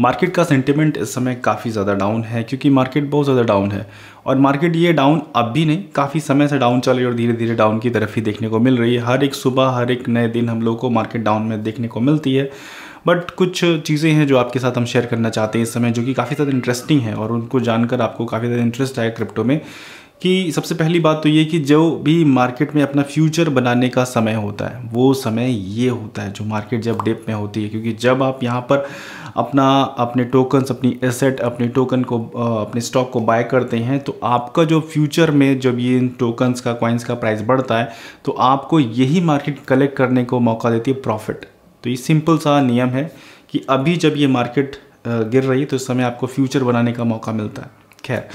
Market का sentiment इस समय काफ़ी ज़्यादा डाउन है क्योंकि मार्केट बहुत ज़्यादा डाउन है और मार्केट ये डाउन अब भी नहीं काफ़ी समय से डाउन चल रही है और धीरे धीरे डाउन की तरफ ही देखने को मिल रही है हर एक सुबह हर एक नए दिन हम लोग को मार्केट डाउन में देखने को मिलती है बट कुछ चीज़ें हैं जो आपके साथ हम शेयर करना चाहते हैं इस समय जो कि काफ़ी ज़्यादा इंटरेस्टिंग है और उनको जानकर आपको काफ़ी ज़्यादा इंटरेस्ट आया क्रिप्टो में कि सबसे पहली बात तो ये कि जो भी मार्केट में अपना फ्यूचर बनाने का समय होता है वो समय ये होता है जो मार्केट जब डिप में होती है क्योंकि जब आप यहाँ पर अपना अपने टोकन्स अपनी एसेट अपने टोकन को अपने स्टॉक को बाय करते हैं तो आपका जो फ्यूचर में जब ये इन टोकन्स का कॉइन्स का प्राइस बढ़ता है तो आपको यही मार्केट कलेक्ट करने को मौका देती है प्रॉफिट तो ये सिंपल सा नियम है कि अभी जब ये मार्केट गिर रही है तो इस समय आपको फ्यूचर बनाने का मौका मिलता है खैर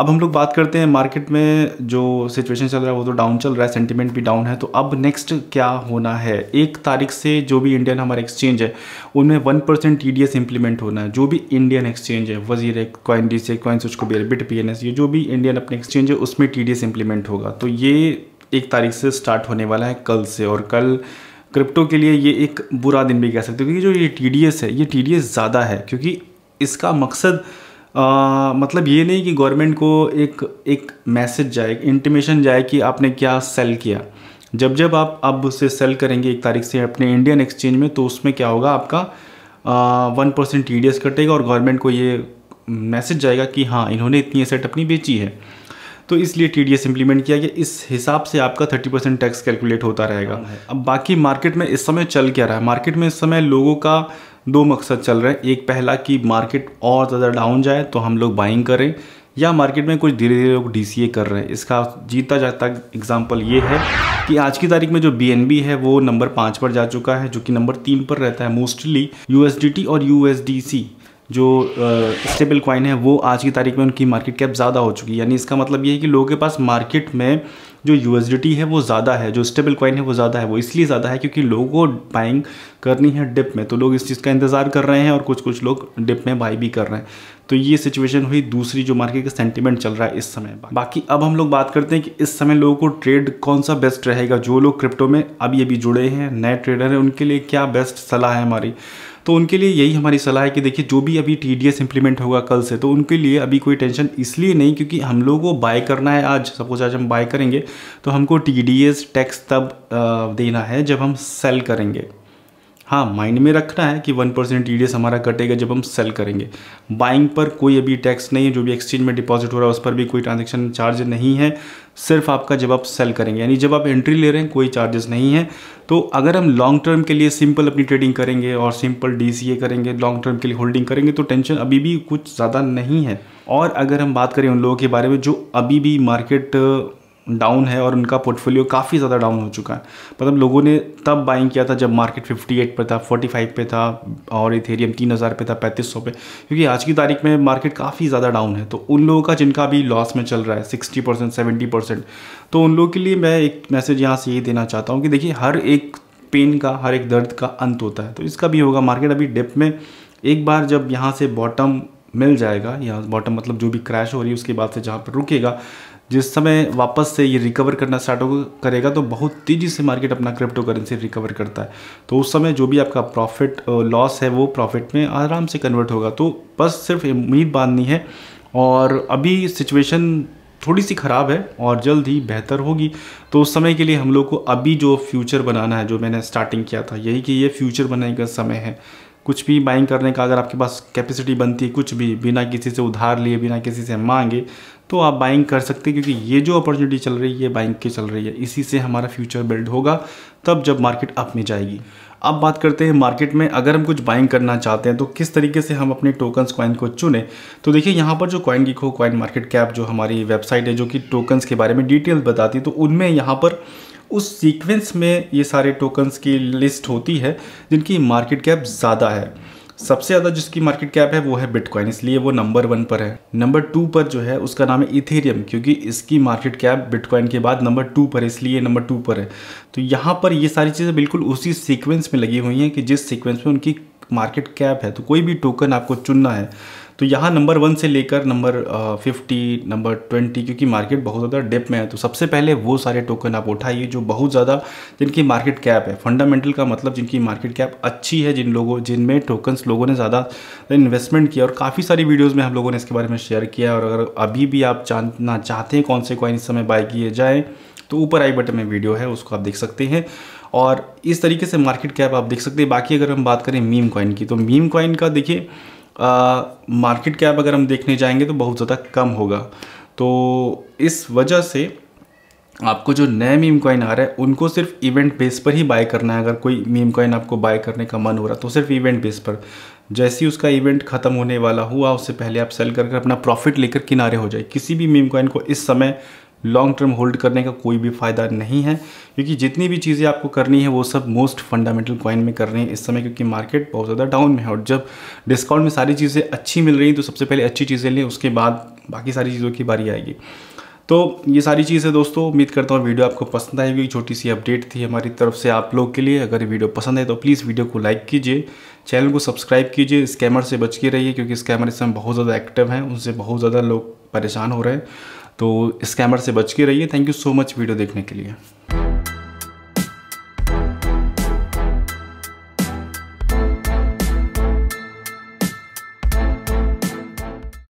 अब हम लोग बात करते हैं मार्केट में जो सिचुएशन चल रहा है वो तो डाउन चल रहा है सेंटिमेंट भी डाउन है तो अब नेक्स्ट क्या होना है एक तारीख से जो भी इंडियन हमारा एक्सचेंज है उनमें one percent T D S implement होना है जो भी इंडियन एक्सचेंज है Wazir coin D C coin such Kuber bit P N S ये जो भी इंडियन अपने एक्सचेंज है उसमें टी डी एस इम्प्लीमेंट होगा तो ये एक तारीख से स्टार्ट होने वाला है कल से और कल क्रिप्टो के लिए ये एक बुरा दिन भी कह सकते हो क्योंकि जो ये टी है ये टी ज़्यादा है क्योंकि इसका मकसद आ, मतलब ये नहीं कि गवर्नमेंट को एक एक मैसेज जाए इंटीमेशन जाए कि आपने क्या सेल किया जब जब आप अब उसे सेल करेंगे एक तारीख से अपने इंडियन एक्सचेंज में तो उसमें क्या होगा आपका वन परसेंट टी कटेगा और गवर्नमेंट को ये मैसेज जाएगा कि हाँ इन्होंने इतनी एसेट अपनी बेची है तो इसलिए टी डी इम्प्लीमेंट किया गया इस हिसाब से आपका थर्टी परसेंट टैक्स कैलकुलेट होता रहेगा हाँ। अब बाकी मार्केट में इस समय चल क्या रहा है मार्केट में इस समय लोगों का दो मकसद चल रहे हैं एक पहला कि मार्केट और ज़्यादा डाउन जाए तो हम लोग बाइंग करें या मार्केट में कुछ धीरे धीरे लोग डी कर रहे हैं इसका जीता जाता एग्जाम्पल ये है कि आज की तारीख में जो बी है वो नंबर पाँच पर जा चुका है जो कि नंबर तीन पर रहता है मोस्टली यू और यू जो स्टेबल uh, क्वाइन है वो आज की तारीख में उनकी मार्केट कैप ज़्यादा हो चुकी है यानी इसका मतलब ये है कि लोगों के पास मार्केट में जो यू है वो ज़्यादा है जो स्टेबल कॉइन है वो ज़्यादा है वो इसलिए ज़्यादा है क्योंकि लोगों को बाइंग करनी है डिप में तो लोग इस चीज़ का इंतज़ार कर रहे हैं और कुछ कुछ लोग डिप में बाई भी कर रहे हैं तो ये सिचुएशन हुई दूसरी जो मार्केट का सेंटिमेंट चल रहा है इस समय बाकी अब हम लोग बात करते हैं कि इस समय लोगों को ट्रेड कौन सा बेस्ट रहेगा जो लोग क्रिप्टो में अभी अभी जुड़े हैं नए ट्रेडर हैं उनके लिए क्या बेस्ट सलाह है हमारी तो उनके लिए यही हमारी सलाह है कि देखिए जो भी अभी टी इंप्लीमेंट होगा कल से तो उनके लिए अभी कोई टेंशन इसलिए नहीं क्योंकि हम लोग को बाय करना है आज सपोज आज हम बाय करेंगे तो हमको टी टैक्स तब देना है जब हम सेल करेंगे हाँ माइंड में रखना है कि वन परसेंट टी हमारा कटेगा जब हम सेल करेंगे बाइंग पर कोई अभी टैक्स नहीं है जो भी एक्सचेंज में डिपॉजिट हो रहा है उस पर भी कोई ट्रांजेक्शन चार्ज नहीं है सिर्फ आपका जब आप सेल करेंगे यानी जब आप एंट्री ले रहे हैं कोई चार्जेस नहीं है तो अगर हम लॉन्ग टर्म के लिए सिंपल अपनी ट्रेडिंग करेंगे और सिंपल डी करेंगे लॉन्ग टर्म के लिए होल्डिंग करेंगे तो टेंशन अभी भी कुछ ज़्यादा नहीं है और अगर हम बात करें उन लोगों के बारे में जो अभी भी मार्केट डाउन है और उनका पोर्टफोलियो काफ़ी ज़्यादा डाउन हो चुका है मतलब लोगों ने तब बाइंग किया था जब मार्केट 58 पर था 45 पे था और इथेरियम 3000 पे था 3500 पे क्योंकि आज की तारीख में मार्केट काफ़ी ज़्यादा डाउन है तो उन लोगों का जिनका भी लॉस में चल रहा है 60 परसेंट सेवेंटी परसेंट तो उन लोगों के लिए मैं एक मैसेज यहाँ से ये देना चाहता हूँ कि देखिए हर एक पेन का हर एक दर्द का अंत होता है तो इसका भी होगा मार्केट अभी डेप में एक बार जब यहाँ से बॉटम मिल जाएगा यहाँ बॉटम मतलब जो भी क्रैश हो रही है उसके बाद से जहाँ पर रुकेगा जिस समय वापस से ये रिकवर करना स्टार्ट होगा करेगा तो बहुत तेज़ी से मार्केट अपना क्रिप्टो करेंसी रिकवर करता है तो उस समय जो भी आपका प्रॉफिट लॉस है वो प्रॉफिट में आराम से कन्वर्ट होगा तो बस सिर्फ उम्मीद बांधनी है और अभी सिचुएशन थोड़ी सी ख़राब है और जल्द ही बेहतर होगी तो उस समय के लिए हम लोग को अभी जो फ्यूचर बनाना है जो मैंने स्टार्टिंग किया था यही कि ये फ्यूचर बनाने का समय है कुछ भी बाइंग करने का अगर आपके पास कैपेसिटी बनती है कुछ भी बिना किसी से उधार लिए बिना किसी से मांगे तो आप बाइंग कर सकते हैं क्योंकि ये जो अपॉर्चुनिटी चल रही है ये बाइंग की चल रही है इसी से हमारा फ्यूचर बिल्ड होगा तब जब मार्केट अप में जाएगी अब बात करते हैं मार्केट में अगर हम कुछ बाइंग करना चाहते हैं तो किस तरीके से हम अपने टोकन्स कॉइन को चुने तो देखिए यहाँ पर जो कॉइन गिक हो कॉइन मार्केट कैप जो हमारी वेबसाइट है जो कि टोकन्स के बारे में डिटेल बताती है तो उनमें यहाँ पर उस सीक्वेंस में ये सारे टोकन्स की लिस्ट होती है जिनकी मार्केट कैप ज़्यादा है सबसे ज़्यादा जिसकी मार्केट कैप है वो है बिटकॉइन इसलिए वो नंबर वन पर है नंबर टू पर जो है उसका नाम है इथेरियम क्योंकि इसकी मार्केट कैप बिटकॉइन के बाद नंबर टू पर है इसलिए नंबर टू पर है तो यहाँ पर ये सारी चीज़ें बिल्कुल उसी सीक्वेंस में लगी हुई हैं कि जिस सीक्वेंस में उनकी मार्केट कैप है तो कोई भी टोकन आपको चुनना है तो यहाँ नंबर वन से लेकर नंबर फिफ्टी नंबर ट्वेंटी क्योंकि मार्केट बहुत ज़्यादा डेप में है तो सबसे पहले वो सारे टोकन आप उठाइए जो बहुत ज़्यादा जिनकी मार्केट कैप है फंडामेंटल का मतलब जिनकी मार्केट कैप अच्छी है जिन लोगों जिनमें टोकन्स लोगों ने ज़्यादा इन्वेस्टमेंट किया और काफ़ी सारी वीडियोज़ में हम लोगों ने इसके बारे में शेयर किया और अगर अभी भी आप जानना चाहते हैं कौन से कॉइन इस समय बाय किए जाएँ तो ऊपर आई बटन में वीडियो है उसको आप देख सकते हैं और इस तरीके से मार्केट कैप आप देख सकते हैं बाकी अगर हम बात करें मीम कॉइन की तो मीम कॉइन का देखिए मार्केट कैप अगर हम देखने जाएंगे तो बहुत ज़्यादा कम होगा तो इस वजह से आपको जो नए मीम कॉइन आ रहा है उनको सिर्फ इवेंट बेस पर ही बाय करना है अगर कोई मीम कॉइन आपको बाय करने का मन हो रहा तो सिर्फ इवेंट बेस पर जैसे ही उसका इवेंट ख़त्म होने वाला हुआ उससे पहले आप सेल कर अपना प्रॉफिट लेकर किनारे हो जाए किसी भी मीम कॉइन को इस समय लॉन्ग टर्म होल्ड करने का कोई भी फ़ायदा नहीं है क्योंकि जितनी भी चीज़ें आपको करनी है वो सब मोस्ट फंडामेंटल कॉइन में कर रहे हैं इस समय क्योंकि मार्केट बहुत ज़्यादा डाउन में है और जब डिस्काउंट में सारी चीज़ें अच्छी मिल रही तो सबसे पहले अच्छी चीज़ें लें उसके बाद बाकी सारी चीज़ों की बारी आएगी तो ये सारी चीज़ें दोस्तों उम्मीद करता हूँ वीडियो आपको पसंद आएगी छोटी सी अपडेट थी हमारी तरफ से आप लोग के लिए अगर वीडियो पसंद है तो प्लीज़ वीडियो को लाइक कीजिए चैनल को सब्सक्राइब कीजिए स्कैमर से बच के रहिए क्योंकि स्कैमर इस समय बहुत ज़्यादा एक्टिव हैं उनसे बहुत ज़्यादा लोग परेशान हो रहे हैं तो स्कैमर से बच के रहिए thank you so much video देखने के लिए